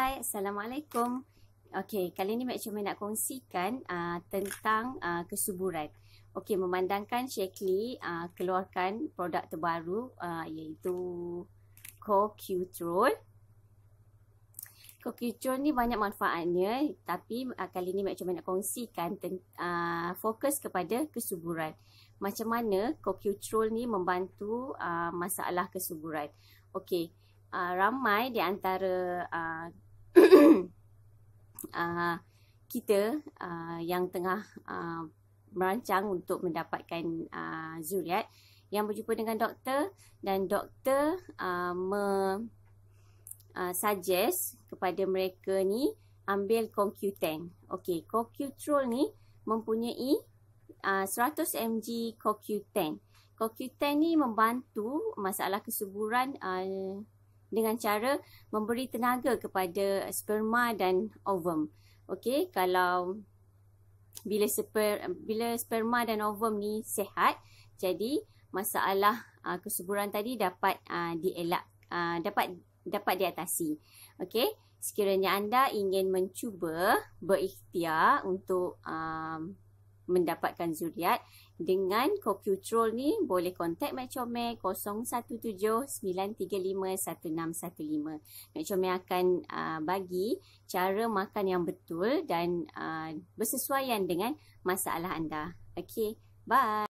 Hai, Assalamualaikum. Okey, kali ni Mak cuma nak kongsikan uh, tentang uh, kesuburan. Okey, memandangkan Shakely uh, keluarkan produk terbaru uh, iaitu CoQtrol. CoQtrol ni banyak manfaatnya tapi uh, kali ni Mak cuma nak kongsikan ten- uh, fokus kepada kesuburan. Macam mana CoQtrol ni membantu uh, masalah kesuburan. Okey, uh, ramai di antara uh, Uh, kita uh, yang tengah uh, merancang untuk mendapatkan uh, zuriat yang berjumpa dengan doktor dan doktor uh, me uh, suggest kepada mereka ni ambil coq Okey, CoQtrol ni mempunyai uh, 100 mg CoQ10. ni membantu masalah kesuburan uh, dengan cara memberi tenaga kepada sperma dan ovum. Okey, kalau bila sper bila sperma dan ovum ni sehat, jadi masalah uh, kesuburan tadi dapat uh, dielak uh, dapat dapat diatasi. Okey, sekiranya anda ingin mencuba berikhtiar untuk um, mendapatkan zuriat dengan CoQtrol ni boleh contact Mechome 0179351615. Mechome akan uh, bagi cara makan yang betul dan uh, bersesuaian dengan masalah anda. Okay, bye.